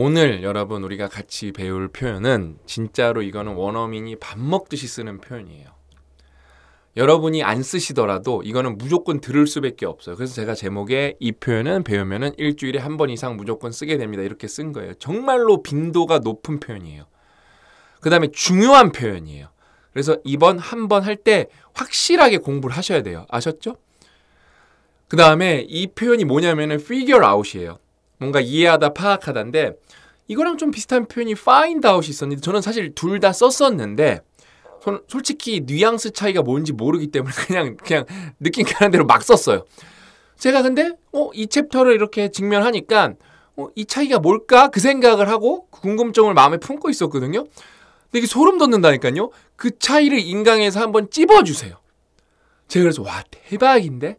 오늘 여러분 우리가 같이 배울 표현은 진짜로 이거는 원어민이 밥 먹듯이 쓰는 표현이에요. 여러분이 안 쓰시더라도 이거는 무조건 들을 수밖에 없어요. 그래서 제가 제목에 이 표현은 배우면은 일주일에 한 번 이상 무조건 쓰게 됩니다. 이렇게 쓴 거예요. 정말로 빈도가 높은 표현이에요. 그 다음에 중요한 표현이에요. 그래서 이번 한 번 할 때 확실하게 공부를 하셔야 돼요. 아셨죠? 그 다음에 이 표현이 뭐냐면은 figure out이에요. 뭔가 이해하다 파악하다인데 이거랑 좀 비슷한 표현이 find out이 있었는데 저는 사실 둘 다 썼었는데 전 솔직히 뉘앙스 차이가 뭔지 모르기 때문에 그냥 그냥 느낌 가는 대로 막 썼어요. 제가 근데 어이 챕터를 이렇게 직면하니까 어, 이 차이가 뭘까 그 생각을 하고 그 궁금증을 마음에 품고 있었거든요. 근데 이게 소름 돋는다니까요. 그 차이를 인강에서 한번 찝어주세요. 제가 그래서 와 대박인데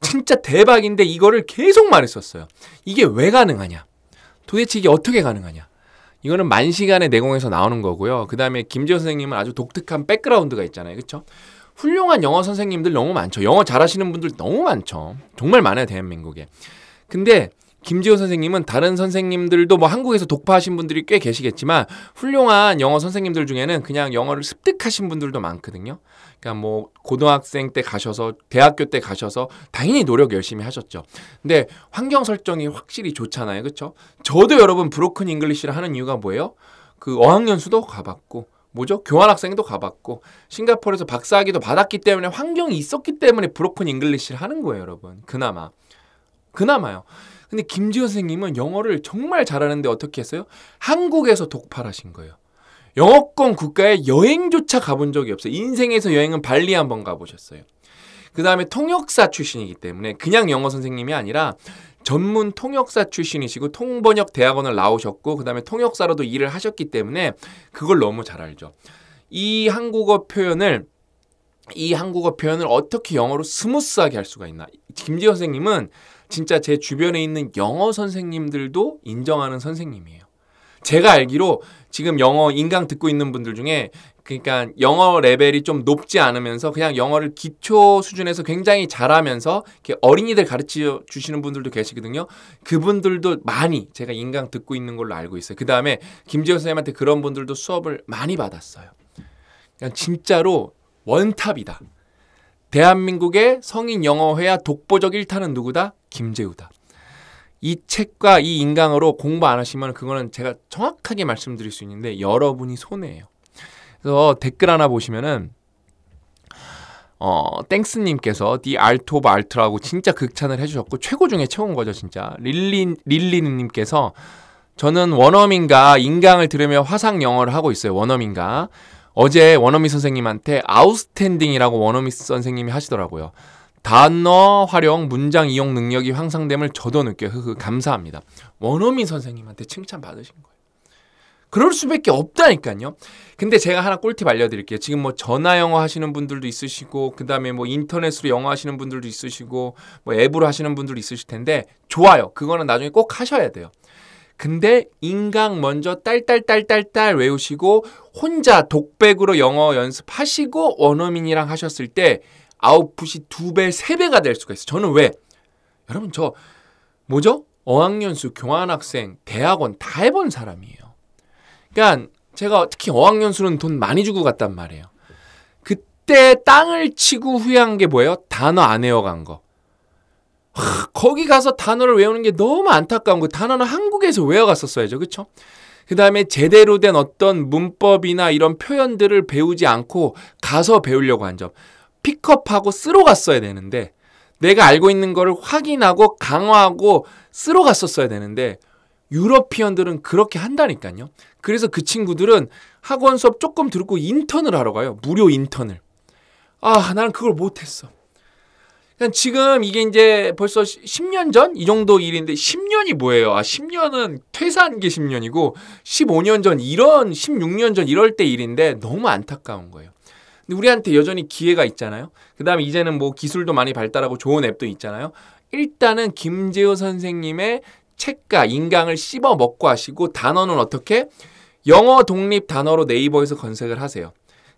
진짜 대박인데 이거를 계속 말했었어요. 이게 왜 가능하냐? 도대체 이게 어떻게 가능하냐? 이거는 만시간의 내공에서 나오는 거고요. 그 다음에 김재호 선생님은 아주 독특한 백그라운드가 있잖아요. 그쵸 훌륭한 영어 선생님들 너무 많죠. 영어 잘하시는 분들 너무 많죠. 정말 많아요. 대한민국에. 근데 김지호 선생님은 다른 선생님들도 뭐 한국에서 독파하신 분들이 꽤 계시겠지만 훌륭한 영어 선생님들 중에는 그냥 영어를 습득하신 분들도 많거든요. 그러니까 뭐 고등학생 때 가셔서 대학교 때 가셔서 당연히 노력 열심히 하셨죠. 근데 환경 설정이 확실히 좋잖아요. 그렇죠? 저도 여러분 브로큰 잉글리시를 하는 이유가 뭐예요? 그 어학연수도 가봤고 뭐죠? 교환학생도 가봤고 싱가포르에서 박사학위도 받았기 때문에 환경이 있었기 때문에 브로큰 잉글리시를 하는 거예요, 여러분. 그나마. 그나마요. 근데 김지현 선생님은 영어를 정말 잘하는데 어떻게 했어요? 한국에서 독파하신 거예요. 영어권 국가에 여행조차 가본 적이 없어요. 인생에서 여행은 발리 한번 가보셨어요. 그 다음에 통역사 출신이기 때문에 그냥 영어 선생님이 아니라 전문 통역사 출신이시고 통번역 대학원을 나오셨고 그 다음에 통역사로도 일을 하셨기 때문에 그걸 너무 잘 알죠. 이 한국어 표현을 이 한국어 표현을 어떻게 영어로 스무스하게 할 수가 있나? 김지현 선생님은 진짜 제 주변에 있는 영어 선생님들도 인정하는 선생님이에요. 제가 알기로 지금 영어 인강 듣고 있는 분들 중에 그러니까 영어 레벨이 좀 높지 않으면서 그냥 영어를 기초 수준에서 굉장히 잘하면서 어린이들 가르쳐 주시는 분들도 계시거든요. 그분들도 많이 제가 인강 듣고 있는 걸로 알고 있어요. 그 다음에 김재호 선생님한테 그런 분들도 수업을 많이 받았어요. 그냥 진짜로 원탑이다. 대한민국의 성인 영어회화 독보적 1타는 누구다? 김재우다. 이 책과 이 인강으로 공부 안 하시면 그거는 제가 정확하게 말씀드릴 수 있는데 여러분이 손해예요. 그래서 댓글 하나 보시면은 어, 땡스님께서 디 알토 알트라고 진짜 극찬을 해주셨고 최고 중에 최고인 거죠 진짜 릴린 릴리님께서 저는 원어민과 인강을 들으며 화상 영어를 하고 있어요 원어민과 어제 원어민 선생님한테 아웃스탠딩이라고 원어민 선생님이 하시더라고요. 단어 활용, 문장 이용 능력이 향상됨을 저도 느껴요. 흐흐, 감사합니다. 원어민 선생님한테 칭찬 받으신 거예요. 그럴 수밖에 없다니까요. 근데 제가 하나 꿀팁 알려드릴게요. 지금 뭐 전화 영어 하시는 분들도 있으시고, 그 다음에 뭐 인터넷으로 영어 하시는 분들도 있으시고, 뭐 앱으로 하시는 분들도 있으실 텐데, 좋아요. 그거는 나중에 꼭 하셔야 돼요. 근데 인강 먼저 딸딸딸딸딸 외우시고 혼자 독백으로 영어 연습하시고 원어민이랑 하셨을 때 아웃풋이 두 배, 세 배가 될 수가 있어요. 저는 왜? 여러분 저 뭐죠? 어학연수, 교환학생, 대학원 다 해본 사람이에요. 그러니까 제가 특히 어학연수는 돈 많이 주고 갔단 말이에요. 그때 땅을 치고 후회한 게 뭐예요? 단어 안 외워간 거. 거기 가서 단어를 외우는 게 너무 안타까운 거. 단어는 한국에서 외워갔었어야죠. 그쵸? 그 다음에 제대로 된 어떤 문법이나 이런 표현들을 배우지 않고 가서 배우려고 한 점. 픽업하고 쓰러 갔어야 되는데 내가 알고 있는 거를 확인하고 강화하고 쓰러 갔었어야 되는데 유러피언들은 그렇게 한다니까요. 그래서 그 친구들은 학원 수업 조금 들고 인턴을 하러 가요. 무료 인턴을. 아, 나는 그걸 못했어. 그냥 지금 이게 이제 벌써 10년 전? 이 정도 일인데 10년이 뭐예요? 아, 10년은 퇴사한 게 10년이고 15년 전, 이런 16년 전 이럴 때 일인데 너무 안타까운 거예요. 근데 우리한테 여전히 기회가 있잖아요. 그다음에 이제는 뭐 기술도 많이 발달하고 좋은 앱도 있잖아요. 일단은 김재호 선생님의 책과 인강을 씹어 먹고 하시고 단어는 어떻게 영어 독립 단어로 네이버에서 검색을 하세요.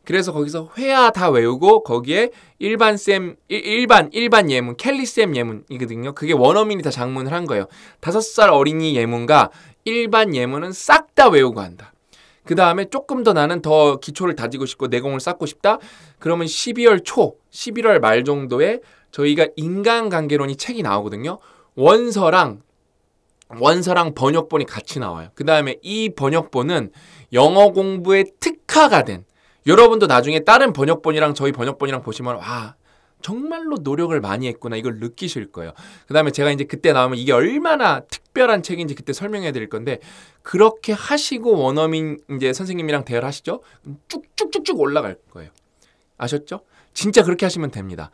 그래서 거기서 회화 다 외우고 거기에 일반 쌤 일, 반 일반 예문 켈리 쌤 예문이거든요. 그게 원어민이 다 장문을 한 거예요. 다섯 살 어린이 예문과 일반 예문은 싹 다 외우고 한다. 그 다음에 조금 더 나는 더 기초를 다지고 싶고 내공을 쌓고 싶다. 그러면 12월 초, 11월 말 정도에 저희가 인간관계론이 책이 나오거든요. 원서랑 원서랑 번역본이 같이 나와요. 그 다음에 이 번역본은 영어 공부에 특화가 된 여러분도 나중에 다른 번역본이랑 저희 번역본이랑 보시면 와 정말로 노력을 많이 했구나 이걸 느끼실 거예요. 그다음에 제가 이제 그때 나오면 이게 얼마나 특별한 책인지 그때 설명해 드릴 건데 그렇게 하시고 원어민 이제 선생님이랑 대화를 하시죠. 쭉쭉쭉쭉 올라갈 거예요. 아셨죠? 진짜 그렇게 하시면 됩니다.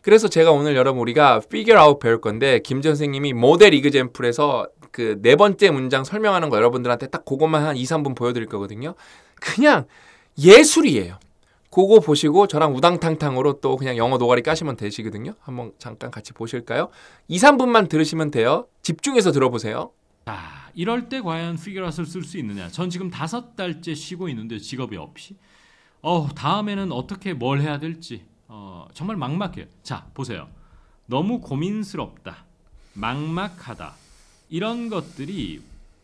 그래서 제가 오늘 여러분 우리가 figure out 배울 건데 김 선생님이 모델 이그젠플에서 그 네 번째 문장 설명하는 거 여러분들한테 딱 그것만 한 2, 3분 보여드릴 거거든요. 그냥 예술이에요. 그거 보시고 저랑 우당탕탕으로 또 그냥 영어 노가리 까시면 되시거든요. 한번 잠깐 같이 보실까요? 2, 3분만 들으시면 돼요. 집중해서 들어보세요. 자, 이럴 때 과연 피규라스를 쓸 수 있느냐? 전 지금 다섯 달째 쉬고 있는데 직업이 없이. 어, 다음에는 어떻게 뭘 해야 될지 어, 정말 막막해요. 자, 보세요. 너무 고민스럽다. 막막하다. 이런 것들이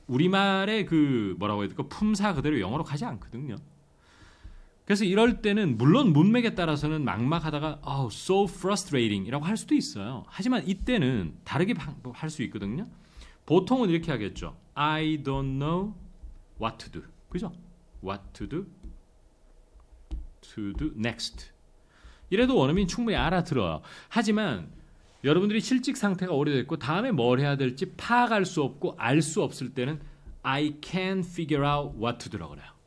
우리말의 그 뭐라고 해야 될까? 품사 그대로 영어로 가지 않거든요. 그래서 이럴 때는 물론 문맥에 따라서는 막막하다가 아우 oh, so frustrating이라고 할 수도 있어요. 하지만 이때는 다르게 할 수 있거든요. 보통은 이렇게 하겠죠. I don't know what to do. 그죠? What to do? To do next. 이래도 원어민 충분히 알아들어요. 하지만 여러분들이 실직 상태가 오래됐고 다음에 뭘 해야 될지 파악할 수 없고 알 수 없을 때는 I can figure out what to do라고 그래요.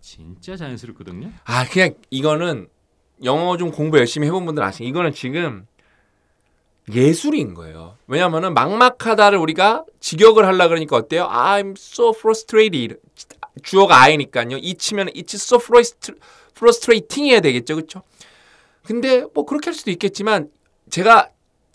진짜 자연스럽거든요. 아 그냥 이거는 영어 좀 공부 열심히 해본 분들 아시 이거는 지금 예술인 거예요. 왜냐하면은 막막하다를 우리가 직역을 하려 그러니까 어때요? I'm so frustrated. 주어가 I니까요. 이치면 it's so frustrating 해야 되겠죠, 그렇죠? 근데 뭐 그렇게 할 수도 있겠지만 제가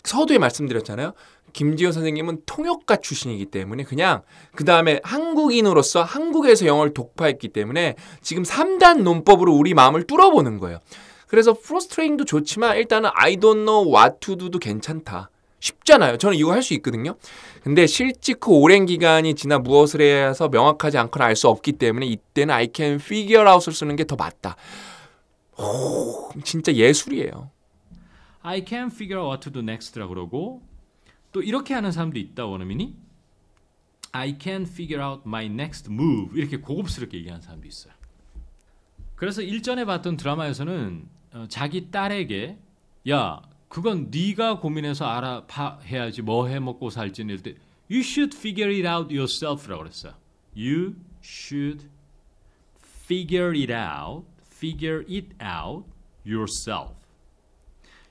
서두에 말씀드렸잖아요. 김지현 선생님은 통역가 출신이기 때문에 그냥 그 다음에 한국인으로서 한국에서 영어를 독파했기 때문에 지금 3단 논법으로 우리 마음을 뚫어보는 거예요. 그래서 프로스트레잉도 좋지만 일단은 I don't know what to do도 괜찮다. 쉽잖아요. 저는 이거 할 수 있거든요. 근데 실직후 오랜 기간이 지나 무엇을 해야 해서 명확하지 않거나 알 수 없기 때문에 이때는 I can figure out을 쓰는 게 더 맞다. 오, 진짜 예술이에요. I can figure out what to do next라 그러고 또 이렇게 하는 사람도 있다 원어민이 I can figure out my next move 이렇게 고급스럽게 얘기하는 사람도 있어요. 그래서 일전에 봤던 드라마에서는 어, 자기 딸에게 야 그건 네가 고민해서 알아봐야지 뭐 해 먹고 살지 이럴 때 You should figure it out yourself라고 그랬어요. You should figure it out, figure it out yourself.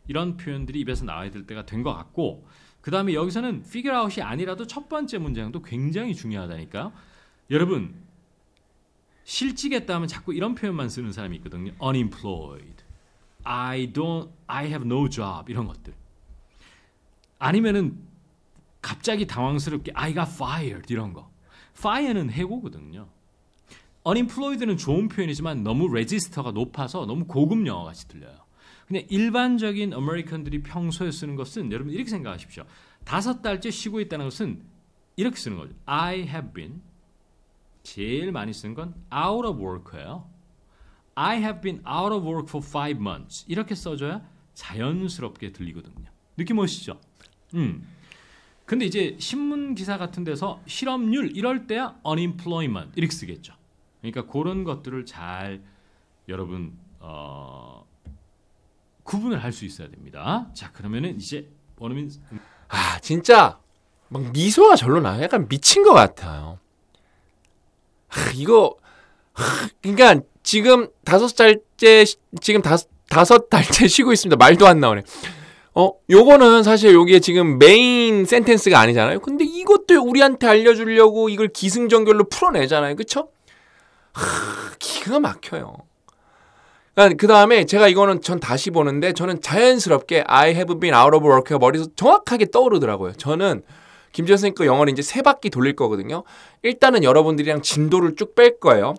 이런 표현들이 입에서 나와야 될 때가 된 것 같고 그 다음에 여기서는 figure out이 아니라도 첫 번째 문장도 굉장히 중요하다니까요. 여러분 실직했다 하면 자꾸 이런 표현만 쓰는 사람이 있거든요. unemployed, I don't, I have no job 이런 것들. 아니면은 갑자기 당황스럽게 I got fired 이런 거. fire는 해고거든요. unemployed는 좋은 표현이지만 너무 레지스터가 높아서 너무 고급 영어 같이 들려요. 그냥 일반적인 아메리칸들이 평소에 쓰는 것은 여러분 이렇게 생각하십시오. 다섯 달째 쉬고 있다는 것은 이렇게 쓰는 거죠. I have been 제일 많이 쓰는 건 out of work예요. I have been out of work for five months 이렇게 써줘야 자연스럽게 들리거든요. 느낌 오시죠? 음. 근데 이제 신문 기사 같은 데서 실업률 이럴 때야 unemployment 이렇게 쓰겠죠. 그러니까 그런 것들을 잘 여러분 어, 구분을 할 수 있어야 됩니다. 자 그러면은 이제 원어민 아 진짜 막 미소가 절로 나. 약간 미친 것 같아요. 하, 이거 하, 그러니까 지금 다섯 달째 지금 다섯 다섯 달째 쉬고 있습니다. 말도 안 나오네. 어, 요거는 사실 요게 지금 메인 센텐스가 아니잖아요. 근데 이것도 우리한테 알려주려고 이걸 기승전결로 풀어내잖아요. 그쵸? 하, 기가 막혀요. 그 그러니까 다음에 제가 이거는 전 다시 보는데 저는 자연스럽게 I have been out of work가 머리에서 정확하게 떠오르더라고요. 저는 김지현 선생님 거 영어를 이제 세 바퀴 돌릴 거거든요. 일단은 여러분들이랑 진도를 쭉 뺄 거예요.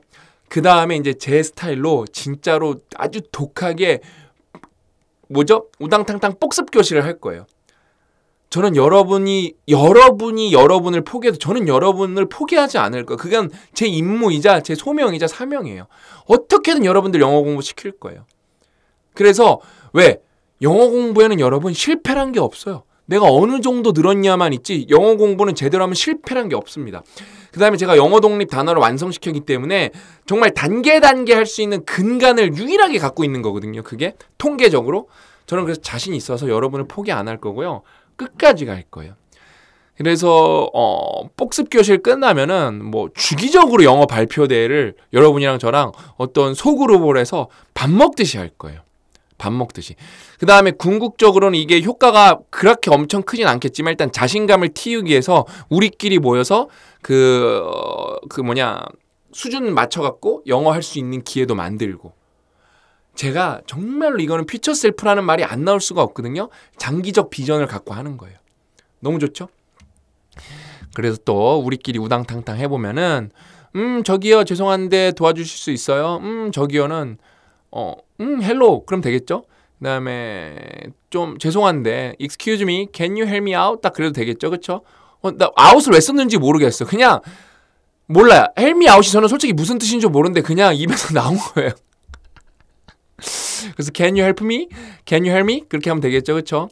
그 다음에 이제 제 스타일로 진짜로 아주 독하게 뭐죠? 우당탕탕 복습 교실을 할 거예요. 저는 여러분이 여러분이 여러분을 포기해도 저는 여러분을 포기하지 않을 거예요. 그건 제 임무이자 제 소명이자 사명이에요. 어떻게든 여러분들 영어 공부 시킬 거예요. 그래서 왜 영어 공부에는 여러분 실패란 게 없어요. 내가 어느 정도 늘었냐만 있지 영어 공부는 제대로 하면 실패란 게 없습니다. 그 다음에 제가 영어 독립 단어를 완성시켰기 때문에 정말 단계 단계 할 수 있는 근간을 유일하게 갖고 있는 거거든요. 그게 통계적으로 저는 그래서 자신 있어서 여러분을 포기 안 할 거고요. 끝까지 갈 거예요. 그래서 어, 복습 교실 끝나면은 뭐 주기적으로 영어 발표 대회를 여러분이랑 저랑 어떤 소그룹으로 해서 밥 먹듯이 할 거예요. 밥 먹듯이. 그 다음에 궁극적으로는 이게 효과가 그렇게 엄청 크진 않겠지만 일단 자신감을 틔우기 위해서 우리끼리 모여서 그, 어, 그 뭐냐, 수준 맞춰갖고 영어 할 수 있는 기회도 만들고. 제가 정말로 이거는 퓨처 셀프라는 말이 안 나올 수가 없거든요. 장기적 비전을 갖고 하는 거예요. 너무 좋죠? 그래서 또 우리끼리 우당탕탕 해보면은 음 저기요 죄송한데 도와주실 수 있어요? 음 저기요는 어 음 헬로 그럼 되겠죠? 그다음에 좀 죄송한데 excuse me can you help me out 딱 그래도 되겠죠 그쵸 어, 나 out을 왜 썼는지 모르겠어 그냥 몰라요 help me out이 저는 솔직히 무슨 뜻인지 모르는데 그냥 입에서 나온 거예요 그래서 can you help me? can you help me? 그렇게 하면 되겠죠. 그렇죠?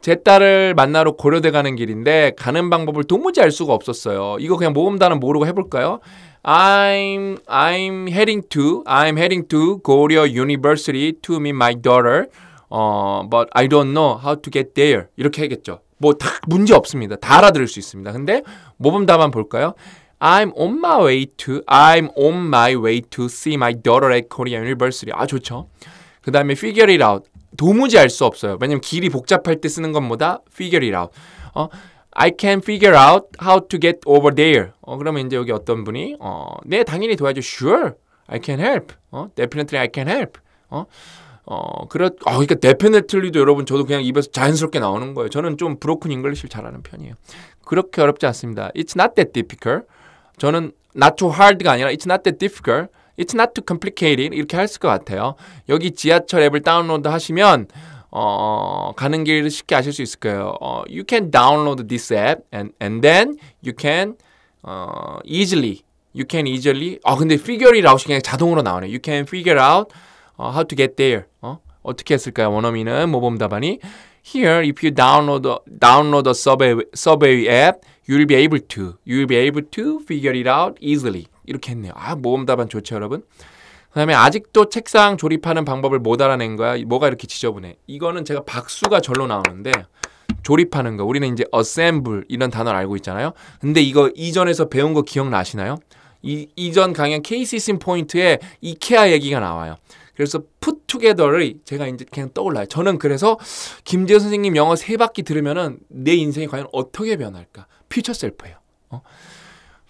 제 딸을 만나러 고려대 가는 길인데 가는 방법을 도무지 알 수가 없었어요. 이거 그냥 모음단은 모르고 해볼까요? I'm I'm heading to I'm heading to 고려 University to meet my daughter. 어, but I don't know how to get there. 이렇게 하겠죠. 뭐다 문제 없습니다. 다 알아들을 수 있습니다. 근데 모범 답안 볼까요? I'm on my way to I'm on my way to see my daughter at Korea University. 아 좋죠. 그 다음에 figure it out. 도무지 알 수 없어요. 왜냐면 길이 복잡할 때 쓰는 것보다 figure it out. 어, I can figure out how to get over there. 어, 그러면 이제 여기 어떤 분이 어, 네 당연히 도와줘. Sure, I can help. 어, definitely I can help. 어, 어, 그렇, 어, 그러니까 definitely도 여러분 저도 그냥 입에서 자연스럽게 나오는 거예요. 저는 좀 브로큰 잉글리시를 잘하는 편이에요. 그렇게 어렵지 않습니다. It's not that difficult. 저는 not too hard가 아니라 it's not that difficult, it's not too complicated 이렇게 했을 것 같아요. 여기 지하철 앱을 다운로드 하시면 어, 가는 길을 쉽게 아실 수 있을 거예요. 어, you can download this app and, and then you can 어, easily you can easily 아 근데 figure it out이 그냥 자동으로 나오네. you can figure out uh, how to get there. 어? 어떻게 했을까요? 원어민은 모범 답안이 Here, if you download download the survey, survey app, you'll be able to, you'll be able to figure it out easily. 이렇게 했네요. 아, 모험답안 좋죠, 여러분? 그 다음에 아직도 책상 조립하는 방법을 못 알아낸 거야. 뭐가 이렇게 지저분해. 이거는 제가 박수가 절로 나오는데 조립하는 거. 우리는 이제 assemble 이런 단어를 알고 있잖아요. 근데 이거 이전에서 배운 거 기억나시나요? 이, 이전 강연 케이스 심 포인트에 이케아 얘기가 나와요. 그래서 put together의 제가 이제 그냥 떠올라요. 저는 그래서 김재현 선생님 영어 세 바퀴 들으면은 내 인생이 과연 어떻게 변할까? 퓨처 셀프예요. 어?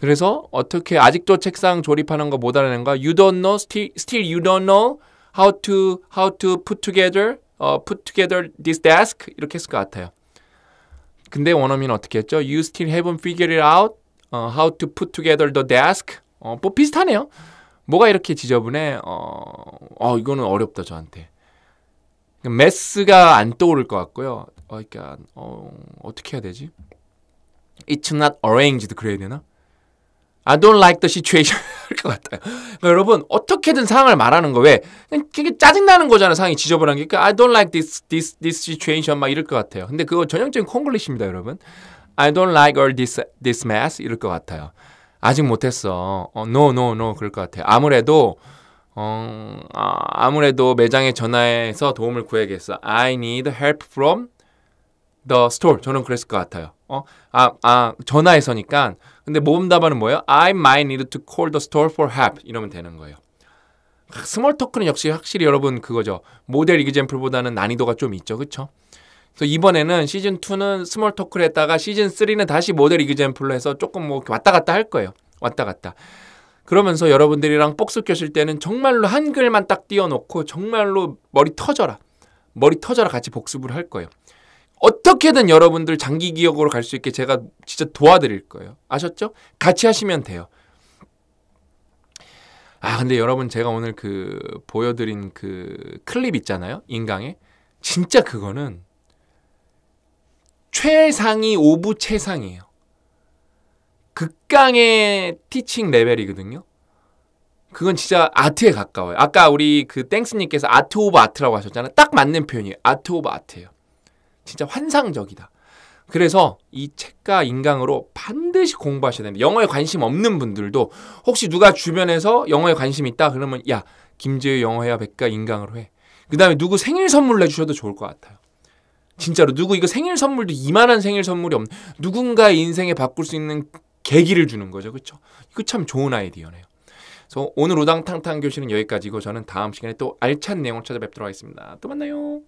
그래서 어떻게 아직도 책상 조립하는 거 못 알아낸가? You don't know, still, still you don't know how to how to put together, uh, put together this desk 이렇게 했을 것 같아요. 근데 원어민은 어떻게 했죠? You still haven't figured it out uh, how to put together the desk. 어, 뭐 비슷하네요. 뭐가 이렇게 지저분해? 어, 어 이거는 어렵다 저한테. 메스가 그러니까 안 떠오를 것 같고요. 어, 그러니까 어, 어떻게 해야 되지? It's not arranged 그래야 되나? I don't like the situation 할것 같아요. 그러니까 여러분 어떻게든 상황을 말하는 거 왜? 그게 짜증 나는 거잖아 상이 지저분한 게. 그러니까 I don't like this this this situation 막 이럴 것 같아요. 근데 그거 전형적인 콩글리시입니다 여러분. I don't like all this this mess 이럴 것 같아요. 아직 못했어. 어, no, no, no. 그럴 것 같아. 아무래도, 어, 아, 아무래도 매장에 전화해서 도움을 구해야겠어. I need help from the store. 저는 그랬을 것 같아요. 어? 아, 아, 전화해서니까. 근데 모음 답안은 뭐예요? I might need to call the store for help. 이러면 되는 거예요. 아, 스몰 토크는 역시 확실히 여러분 그거죠. 모델 이그젬플보다는 난이도가 좀 있죠. 그쵸? 그래서 이번에는 시즌 2는 스몰 토크를 했다가 시즌 3는 다시 모델 이그젠플로 해서 조금 뭐 왔다 갔다 할 거예요. 왔다 갔다. 그러면서 여러분들이랑 복습 교실 때는 정말로 한글만 딱 띄워놓고 정말로 머리 터져라. 머리 터져라 같이 복습을 할 거예요. 어떻게든 여러분들 장기 기억으로 갈 수 있게 제가 진짜 도와드릴 거예요. 아셨죠? 같이 하시면 돼요. 아, 근데 여러분 제가 오늘 그 보여드린 그 클립 있잖아요. 인강에. 진짜 그거는 최상위 오브 최상이에요. 극강의 티칭 레벨이거든요. 그건 진짜 아트에 가까워요. 아까 우리 그 땡스님께서 아트 오브 아트라고 하셨잖아요. 딱 맞는 표현이에요. 아트 오브 아트예요. 진짜 환상적이다. 그래서 이 책과 인강으로 반드시 공부하셔야 됩니다. 영어에 관심 없는 분들도 혹시 누가 주변에서 영어에 관심 있다 그러면 야 김재우 영어해야 백과 인강으로 해. 그 다음에 누구 생일 선물 내주셔도 좋을 것 같아요. 진짜로 누구 이거 생일 선물도 이만한 생일 선물이 없는 누군가의 인생에 바꿀 수 있는 계기를 주는 거죠. 그렇죠? 이거 참 좋은 아이디어네요. 그래서 오늘 우당탕탕 교실은 여기까지고 저는 다음 시간에 또 알찬 내용을 찾아뵙도록 하겠습니다. 또 만나요.